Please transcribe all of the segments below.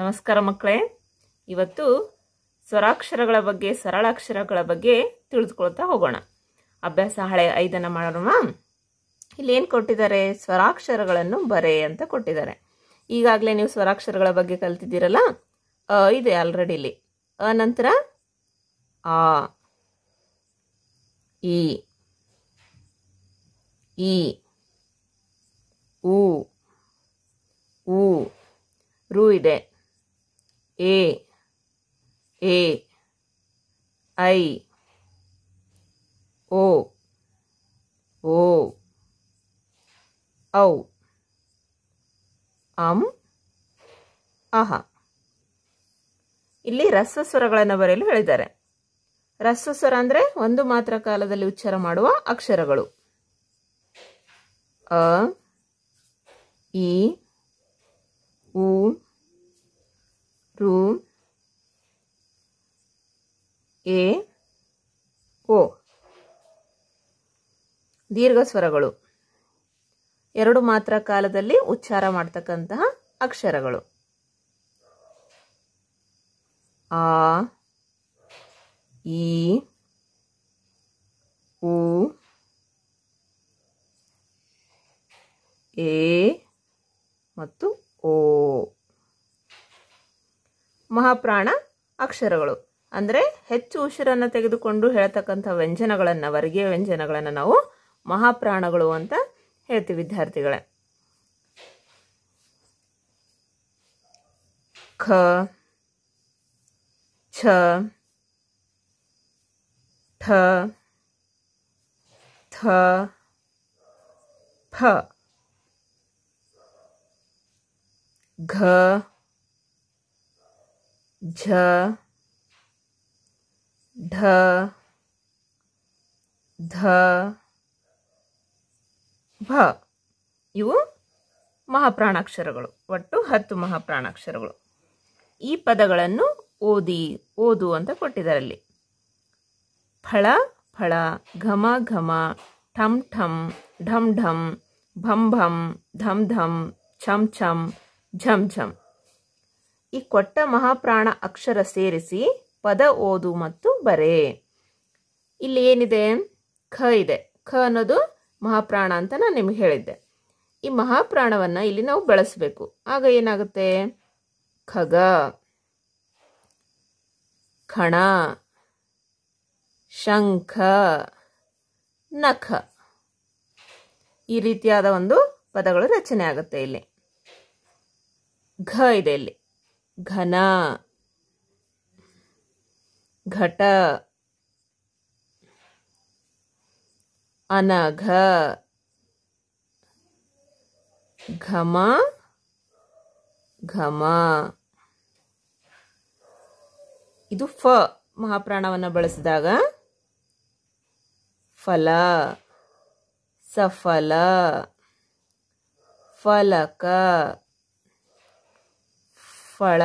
ನಮಸ್ಕಾರ ಮಕ್ಕಳೇ ಇವತ್ತು ಸ್ವರಾಕ್ಷರಗಳ ಬಗ್ಗೆ ಸರಳಾಕ್ಷರಗಳ ಬಗ್ಗೆ ತಿಳಿದುಕೊಳ್ತಾ ಹೋಗೋಣ ಅಭ್ಯಾಸ ಹಳೆ ಐದನ್ನು ಮಾಡೋಣ ಇಲ್ಲಿ ಏನು ಕೊಟ್ಟಿದ್ದಾರೆ ಸ್ವರಾಕ್ಷರಗಳನ್ನು ಬರೆ ಅಂತ ಕೊಟ್ಟಿದ್ದಾರೆ ಈಗಾಗಲೇ ನೀವು ಸ್ವರಾಕ್ಷರಗಳ ಬಗ್ಗೆ ಕಲ್ತಿದ್ದೀರಲ್ಲ ಅ ಇದೆ ಆಲ್ರೆಡಿ ಇಲ್ಲಿ ಅ ನಂತರ ಆ ಇ ಇ ಉ ರು ಇದೆ ಎ ಎ ಐ ಓ ಓ ಔ ಅಂ ಅಹ ಇಲ್ಲಿ ಸ್ವರಗಳನ್ನು ಬರೆಯಲು ಹೇಳಿದ್ದಾರೆ ಸ್ವರ ಅಂದರೆ ಒಂದು ಮಾತ್ರ ಕಾಲದಲ್ಲಿ ಉಚ್ಚಾರ ಮಾಡುವ ಅಕ್ಷರಗಳು ಅ ಇ ಎ ಓ ದೀರ್ಘ ಸ್ವರಗಳು ಎರಡು ಮಾತ್ರ ಕಾಲದಲ್ಲಿ ಉಚ್ಚಾರ ಮಾಡ್ತಕ್ಕಂತಹ ಅಕ್ಷರಗಳು ಆ ಈ ಉ ಎ ಮತ್ತು ಓ ಮಹಾಪ್ರಾಣ ಅಕ್ಷರಗಳು ಅಂದರೆ ಹೆಚ್ಚು ಉಸಿರನ್ನು ತೆಗೆದುಕೊಂಡು ಹೇಳ್ತಕ್ಕಂಥ ವ್ಯಂಜನಗಳನ್ನು ವರ್ಗೀಯ ವ್ಯಂಜನಗಳನ್ನು ನಾವು ಮಹಾಪ್ರಾಣಗಳು ಅಂತ ಹೇಳ್ತೀವಿ ವಿದ್ಯಾರ್ಥಿಗಳೇ ಖ ಛ ಠ ಥ ಫ ಘ ಝ ಢ ಧ ಭ ಇವು ಮಹಾಪ್ರಾಣಾಕ್ಷರಗಳು ಒಟ್ಟು ಹತ್ತು ಮಹಾಪ್ರಾಣಾಕ್ಷರಗಳು ಈ ಪದಗಳನ್ನು ಓದಿ ಓದು ಅಂತ ಕೊಟ್ಟಿದ್ದಾರಲ್ಲಿ ಫಳ ಫಳ ಘಮ ಘಮ ಠಂ ಠಂ ಢಂ ಢಂ ಭಂ ಭಂ ಧಂ ಧಂ ಛಂ ಛಂ ಝಂ ಝಂ ಈ ಕೊಟ್ಟ ಮಹಾಪ್ರಾಣ ಅಕ್ಷರ ಸೇರಿಸಿ ಪದ ಓದು ಮತ್ತು ಬರೆ ಇಲ್ಲಿ ಏನಿದೆ ಖ ಇದೆ ಖ ಅನ್ನೋದು ಮಹಾಪ್ರಾಣ ಅಂತ ನಾನು ನಿಮ್ಗೆ ಹೇಳಿದ್ದೆ ಈ ಮಹಾಪ್ರಾಣವನ್ನು ಇಲ್ಲಿ ನಾವು ಬಳಸಬೇಕು ಆಗ ಏನಾಗುತ್ತೆ ಖಗ ಖಣ ಶಂಖ ನಖ ಈ ರೀತಿಯಾದ ಒಂದು ಪದಗಳು ರಚನೆ ಆಗುತ್ತೆ ಇಲ್ಲಿ ಘ ಇದೆ ಇಲ್ಲಿ ಘನ ಘಟ ಅನಘ ಘಮ ಘಮ ಇದು ಫ ಮಹಾಪ್ರಾಣವನ್ನು ಬಳಸಿದಾಗ ಫಲ ಸಫಲ ಫಲಕ ಫಳ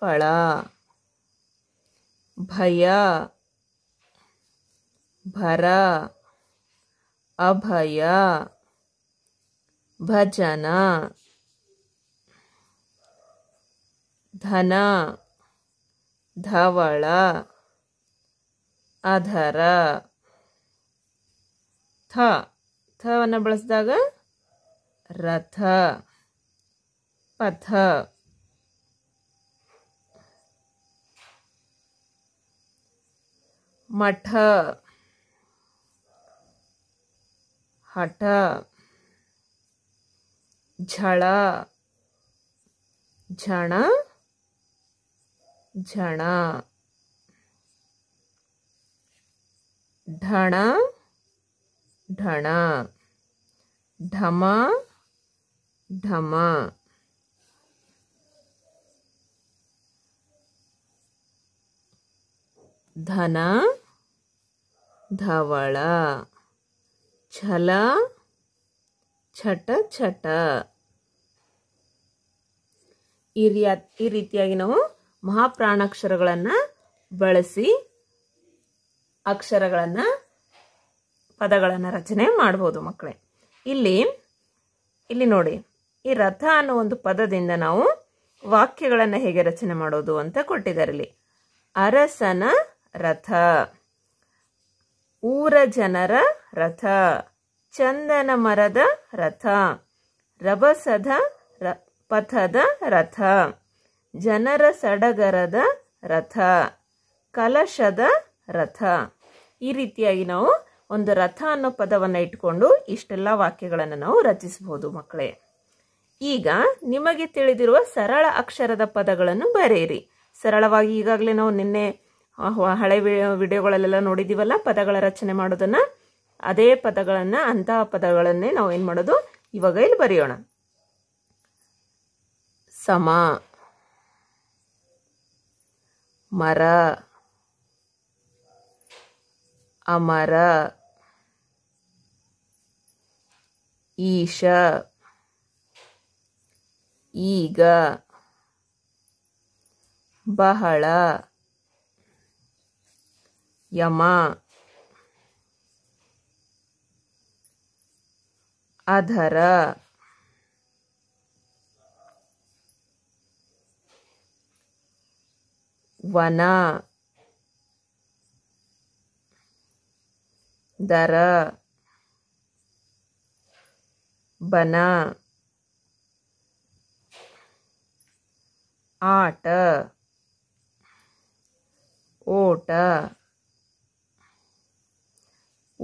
ಫಳ ಭಯ ಭರ ಅಭಯ ಭಜನ ಧನ ಧವಳ ಅಧರ ಥ ಥವನ್ನು ಬಳಸಿದಾಗ ರಥ ಪಥ मठ हठ झळ झण झण ढण ढण ढम ढम धना ಧವಳ ಛಲ ಛಟ ಛಟ ಈ ಈ ರೀತಿಯಾಗಿ ನಾವು ಮಹಾಪ್ರಾಣಾಕ್ಷರಗಳನ್ನು ಬಳಸಿ ಅಕ್ಷರಗಳನ್ನು ಪದಗಳನ್ನು ರಚನೆ ಮಾಡ್ಬೋದು ಮಕ್ಕಳೇ ಇಲ್ಲಿ ಇಲ್ಲಿ ನೋಡಿ ಈ ರಥ ಅನ್ನೋ ಒಂದು ಪದದಿಂದ ನಾವು ವಾಕ್ಯಗಳನ್ನು ಹೇಗೆ ರಚನೆ ಮಾಡೋದು ಅಂತ ಕೊಟ್ಟಿದ್ದಾರೆ ಇಲ್ಲಿ ಅರಸನ ರಥ ಊರ ಜನರ ರಥ ಚಂದನ ಮರದ ರಥ ರಭಸದ ರ ಪಥದ ರಥ ಜನರ ಸಡಗರದ ರಥ ಕಲಶದ ರಥ ಈ ರೀತಿಯಾಗಿ ನಾವು ಒಂದು ರಥ ಅನ್ನೋ ಪದವನ್ನು ಇಟ್ಕೊಂಡು ಇಷ್ಟೆಲ್ಲ ವಾಕ್ಯಗಳನ್ನು ನಾವು ರಚಿಸಬಹುದು ಮಕ್ಕಳೇ ಈಗ ನಿಮಗೆ ತಿಳಿದಿರುವ ಸರಳ ಅಕ್ಷರದ ಪದಗಳನ್ನು ಬರೆಯಿರಿ ಸರಳವಾಗಿ ಈಗಾಗಲೇ ನಾವು ನಿನ್ನೆ ಹಳೆ ವಿಡಿಯೋಗಳಲ್ಲೆಲ್ಲ ನೋಡಿದ್ದೀವಲ್ಲ ಪದಗಳ ರಚನೆ ಮಾಡೋದನ್ನು ಅದೇ ಪದಗಳನ್ನ ಅಂತಹ ಪದಗಳನ್ನೇ ನಾವು ಏನು ಮಾಡೋದು ಇವಾಗ ಇಲ್ಲಿ ಬರೆಯೋಣ ಸಮ ಮರ ಅಮರ ಈಶ ಈಗ ಬಹಳ यम अधर वन दर बना आट ओट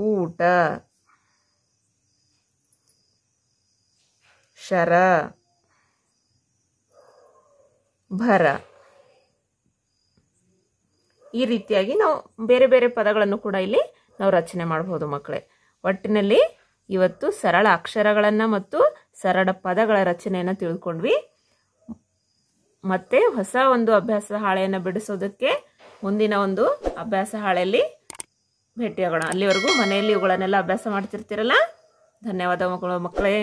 ಊಟ ಶರ ಭರ ಈ ರೀತಿಯಾಗಿ ನಾವು ಬೇರೆ ಬೇರೆ ಪದಗಳನ್ನು ಕೂಡ ಇಲ್ಲಿ ನಾವು ರಚನೆ ಮಾಡಬಹುದು ಮಕ್ಕಳೇ ಒಟ್ಟಿನಲ್ಲಿ ಇವತ್ತು ಸರಳ ಅಕ್ಷರಗಳನ್ನು ಮತ್ತು ಸರಳ ಪದಗಳ ರಚನೆಯನ್ನು ತಿಳ್ಕೊಂಡ್ವಿ ಮತ್ತೆ ಹೊಸ ಒಂದು ಅಭ್ಯಾಸ ಹಾಳೆಯನ್ನು ಬಿಡಿಸೋದಕ್ಕೆ ಮುಂದಿನ ಒಂದು ಅಭ್ಯಾಸ ಹಾಳೆಯಲ್ಲಿ ಭೇಟಿಯಾಗೋಣ ಅಲ್ಲಿವರೆಗೂ ಮನೆಯಲ್ಲಿ ಇವುಗಳನ್ನೆಲ್ಲ ಅಭ್ಯಾಸ ಮಾಡ್ತಿರ್ತೀರಲ್ಲ ಧನ್ಯವಾದ ಮಕ್ಕಳು ಮಕ್ಕಳೇ